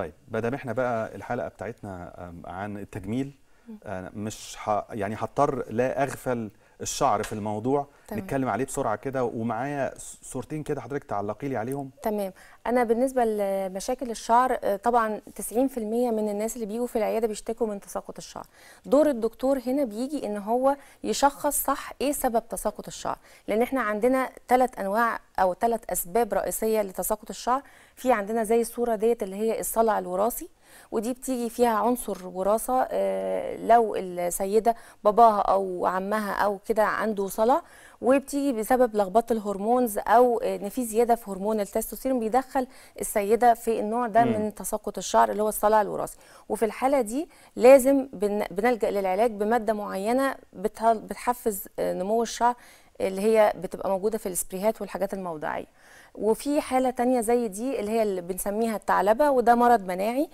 طيب ما احنا بقى الحلقه بتاعتنا عن التجميل آه، مش ح... يعني هضطر لا اغفل الشعر في الموضوع تمام. نتكلم عليه بسرعه كده ومعايا صورتين كده حضرتك تعلقي لي عليهم تمام انا بالنسبه لمشاكل الشعر آه، طبعا 90% من الناس اللي بيجوا في العياده بيشتكوا من تساقط الشعر دور الدكتور هنا بيجي ان هو يشخص صح ايه سبب تساقط الشعر لان احنا عندنا ثلاث انواع او ثلاث اسباب رئيسيه لتساقط الشعر في عندنا زي الصوره ديت اللي هي الصلع الوراثي ودي بتيجي فيها عنصر وراثه آه، لو السيده باباها او عمها او كده عنده صلع وبتيجي بسبب لخبطه الهرمونز او ان في زياده في هرمون التستوستيرون بيدخل السيده في النوع ده من تساقط الشعر اللي هو الصلع الوراثي وفي الحاله دي لازم بنلجا للعلاج بماده معينه بتحفز آه، نمو الشعر اللي هي بتبقى موجوده في السبريهات والحاجات الموضعيه وفي حاله تانية زي دي اللي هي اللي بنسميها الثعلبه وده مرض مناعي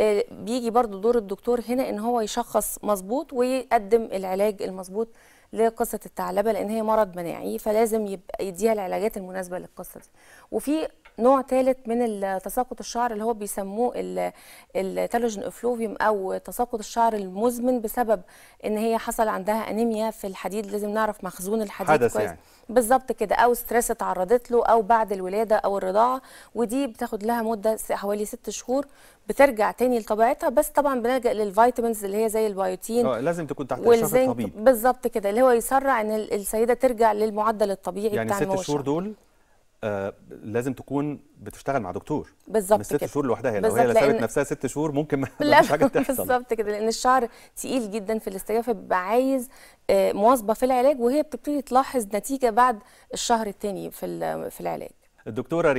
آه، بيجي برضو دور الدكتور هنا ان هو يشخص مظبوط ويقدم العلاج المظبوط لقصه الثعلبه لان هي مرض مناعي فلازم يبقى يديها العلاجات المناسبه للقصه دي وفي نوع ثالث من تساقط الشعر اللي هو بيسموه التالوجين افلوفيوم او تساقط الشعر المزمن بسبب ان هي حصل عندها انيميا في الحديد لازم نعرف مخزون الحديد كويس يعني. بالظبط كده او ستريس اتعرضت له او بعد الولاده او الرضاعه ودي بتاخد لها مده حوالي ست شهور بترجع تاني لطبيعتها بس طبعا بنلجا للفيتامينز اللي هي زي البيوتين اه لازم تكون تحت اشراف الطبيب بالظبط كده اللي هو يسرع ان السيده ترجع للمعدل الطبيعي يعني بتاع يعني ست شهور دول آه لازم تكون بتشتغل مع دكتور بالظبط كده ست شهور لوحدها لو هي سابت نفسها ست شهور ممكن ما مش حاجه تحصل بالظبط كده لان الشعر تقيل جدا في الاستجابه فبيبقى عايز آه، مواظبه في العلاج وهي بتبتدي تلاحظ نتيجه بعد الشهر الثاني في في العلاج الدكتوره